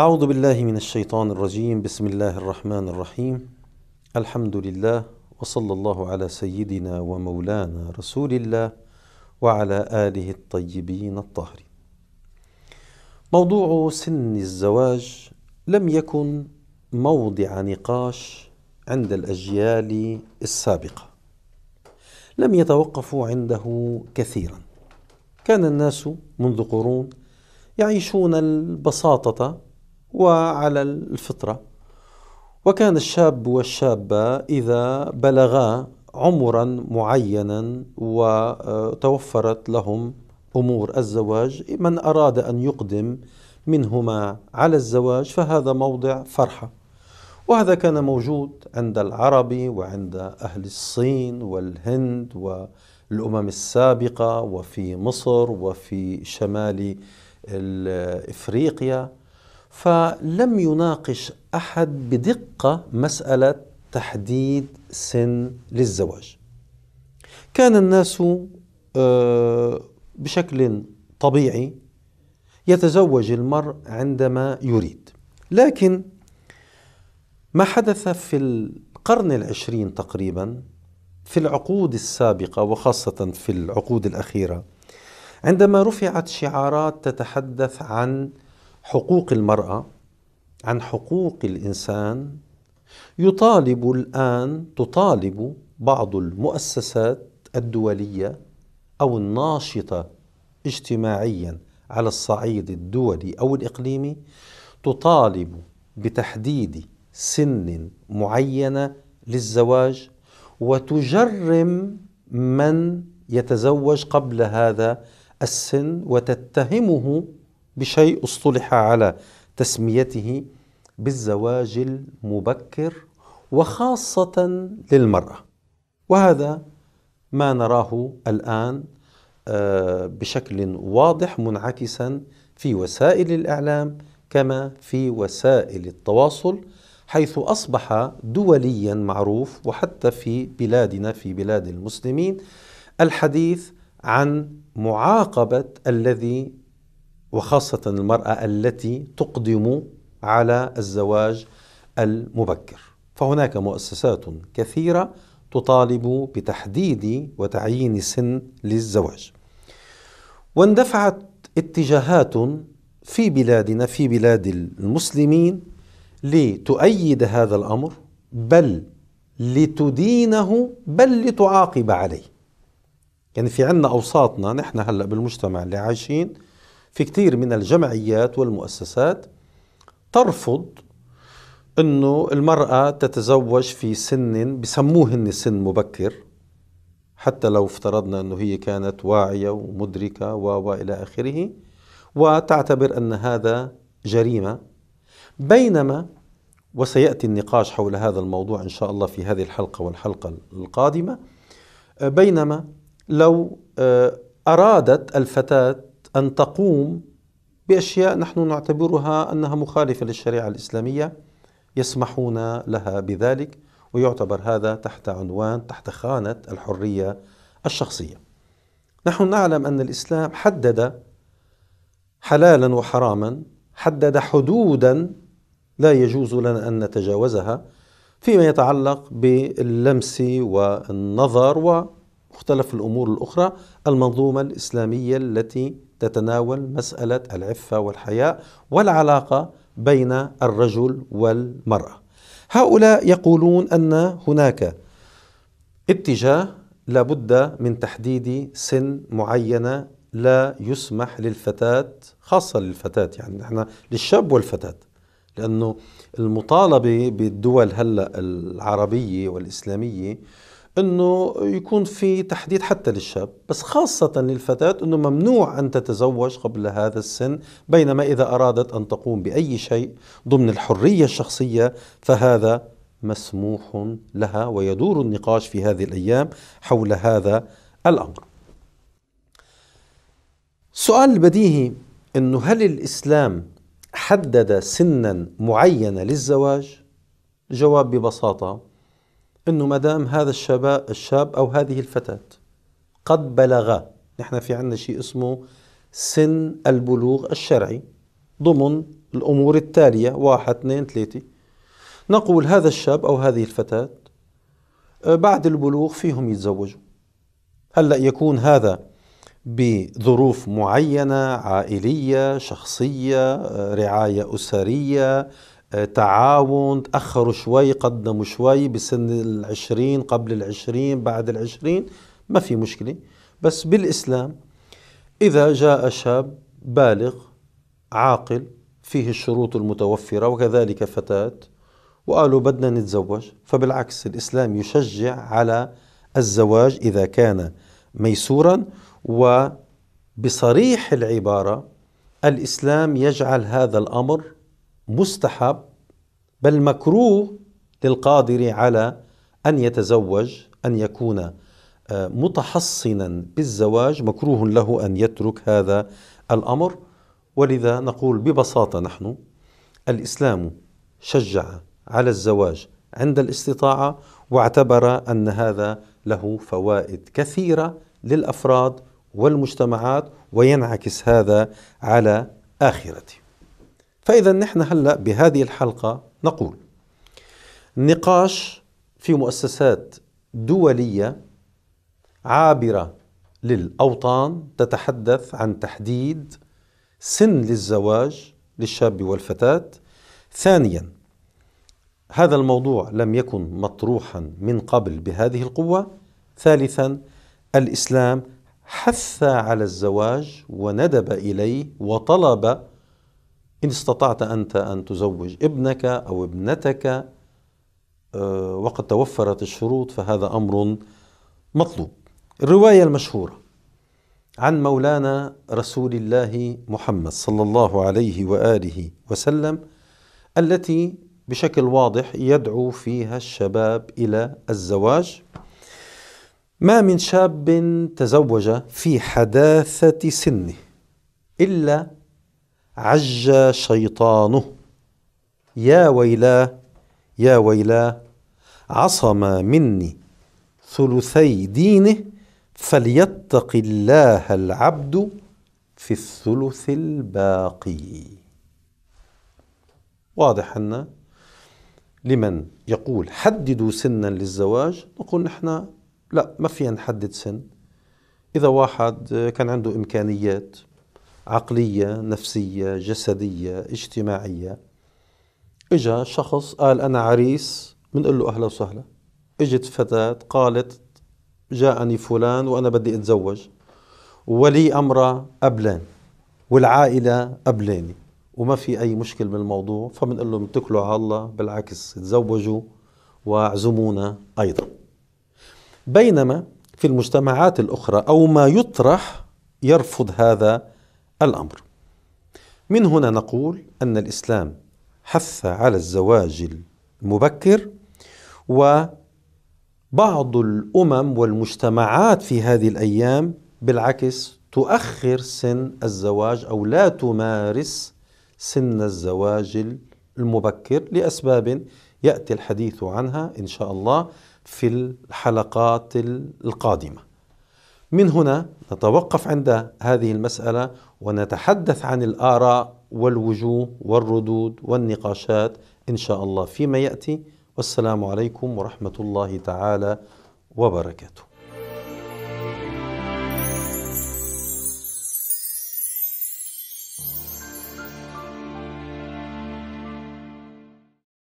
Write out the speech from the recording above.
أعوذ بالله من الشيطان الرجيم بسم الله الرحمن الرحيم الحمد لله وصلى الله على سيدنا ومولانا رسول الله وعلى آله الطيبين الطاهرين موضوع سن الزواج لم يكن موضع نقاش عند الأجيال السابقة لم يتوقفوا عنده كثيرا كان الناس منذ قرون يعيشون البساطة وعلى الفطرة وكان الشاب والشابة إذا بلغا عمرا معينا وتوفرت لهم أمور الزواج من أراد أن يقدم منهما على الزواج فهذا موضع فرحة وهذا كان موجود عند العربي وعند أهل الصين والهند والأمم السابقة وفي مصر وفي شمال إفريقيا فلم يناقش احد بدقه مساله تحديد سن للزواج كان الناس آه، بشكل طبيعي يتزوج المرء عندما يريد لكن ما حدث في القرن العشرين تقريبا في العقود السابقة وخاصة في العقود الأخيرة عندما رفعت شعارات تتحدث عن حقوق المرأة عن حقوق الإنسان يطالب الآن تطالب بعض المؤسسات الدولية أو الناشطة اجتماعيا على الصعيد الدولي أو الإقليمي تطالب بتحديد سن معينة للزواج وتجرم من يتزوج قبل هذا السن وتتهمه بشيء اصطلح على تسميته بالزواج المبكر وخاصة للمرأة وهذا ما نراه الآن آه، بشكل واضح منعكسا في وسائل الإعلام كما في وسائل التواصل حيث أصبح دوليا معروف وحتى في بلادنا في بلاد المسلمين الحديث عن معاقبة الذي وخاصة المرأة التي تقدم على الزواج المبكر فهناك مؤسسات كثيرة تطالب بتحديد وتعيين سن للزواج واندفعت اتجاهات في بلادنا في بلاد المسلمين لتؤيد هذا الامر بل لتدينه بل لتعاقب عليه يعني في عندنا اوساطنا نحن هلا بالمجتمع اللي عايشين في كثير من الجمعيات والمؤسسات ترفض انه المرأة تتزوج في سن بسموه سن مبكر حتى لو افترضنا انه هي كانت واعية ومدركة و والى اخره وتعتبر ان هذا جريمة بينما وسياتي النقاش حول هذا الموضوع ان شاء الله في هذه الحلقة والحلقة القادمة بينما لو آه، ارادت الفتاة أن تقوم بأشياء نحن نعتبرها أنها مخالفة للشريعة الإسلامية يسمحون لها بذلك ويعتبر هذا تحت عنوان تحت خانة الحرية الشخصية نحن نعلم أن الإسلام حدد حلالا وحراما حدد حدودا لا يجوز لنا أن نتجاوزها فيما يتعلق باللمس والنظر ومختلف الأمور الأخرى المنظومة الإسلامية التي تتناول مسألة العفة والحياء والعلاقة بين الرجل والمرأة هؤلاء يقولون أن هناك اتجاه لابد من تحديد سن معينة لا يسمح للفتاة خاصة للفتاة يعني نحن للشاب والفتاة لأنه المطالبة بالدول هلأ العربية والإسلامية انه يكون في تحديد حتى للشاب بس خاصة للفتاة انه ممنوع ان تتزوج قبل هذا السن بينما اذا ارادت ان تقوم باي شيء ضمن الحرية الشخصية فهذا مسموح لها ويدور النقاش في هذه الايام حول هذا الامر سؤال بديهي انه هل الاسلام حدد سنا معينة للزواج؟ جواب ببساطة انه ما دام هذا الشباب الشاب او هذه الفتاه قد بلغ نحن في عندنا شيء اسمه سن البلوغ الشرعي ضمن الامور التاليه واحد اثنين ثلاثه نقول هذا الشاب او هذه الفتاه آه، بعد البلوغ فيهم يتزوجوا هلا يكون هذا بظروف معينه عائليه شخصيه آه، رعايه اسريه آه، تعاون تأخروا شوي قدموا شوي بسن العشرين قبل العشرين بعد العشرين ما في مشكلة بس بالإسلام إذا جاء شاب بالغ عاقل فيه الشروط المتوفرة وكذلك فتاة وقالوا بدنا نتزوج فبالعكس الإسلام يشجع على الزواج إذا كان ميسورا وبصريح العبارة الإسلام يجعل هذا الأمر مستحب بل مكروه للقادر على ان يتزوج ان يكون آه، متحصنا بالزواج مكروه له ان يترك هذا الامر ولذا نقول ببساطه نحن الاسلام شجع على الزواج عند الاستطاعه واعتبر ان هذا له فوائد كثيره للافراد والمجتمعات وينعكس هذا على اخرته فإذا نحن هلأ بهذه الحلقة نقول نقاش في مؤسسات دولية عابرة للأوطان تتحدث عن تحديد سن للزواج للشاب والفتاة ثانيا هذا الموضوع لم يكن مطروحا من قبل بهذه القوة ثالثا الإسلام حث على الزواج وندب إليه وطلب إن استطعت أنت أن تزوج ابنك أو ابنتك آه، وقد توفرت الشروط فهذا أمر مطلوب الرواية المشهورة عن مولانا رسول الله محمد صلى الله عليه وآله وسلم التي بشكل واضح يدعو فيها الشباب إلى الزواج ما من شاب تزوج في حداثة سنه إلا عج شيطانه يا ويلاه يا ويلاه عصم مني ثلثي دينه فليتق الله العبد في الثلث الباقي واضح أن لمن يقول حددوا سنا للزواج نقول نحن لا ما فينا نحدد سن إذا واحد كان عنده إمكانيات عقلية نفسية جسدية اجتماعية إجا شخص قال أنا عريس بنقول له أهلا وسهلا إجت فتاة قالت جاءني فلان وأنا بدي أتزوج ولي امر قبلان والعائلة قبلاني وما في أي مشكل بالموضوع فبنقول لهم اتكلوا على الله بالعكس تزوجوا واعزمونا أيضا بينما في المجتمعات الأخرى أو ما يطرح يرفض هذا الأمر من هنا نقول أن الإسلام حث على الزواج المبكر وبعض الأمم والمجتمعات في هذه الأيام بالعكس تؤخر سن الزواج أو لا تمارس سن الزواج المبكر لأسباب يأتي الحديث عنها إن شاء الله في الحلقات القادمه من هنا نتوقف عند هذه المسألة ونتحدث عن الآراء والوجوه والردود والنقاشات إن شاء الله فيما يأتي والسلام عليكم ورحمة الله تعالى وبركاته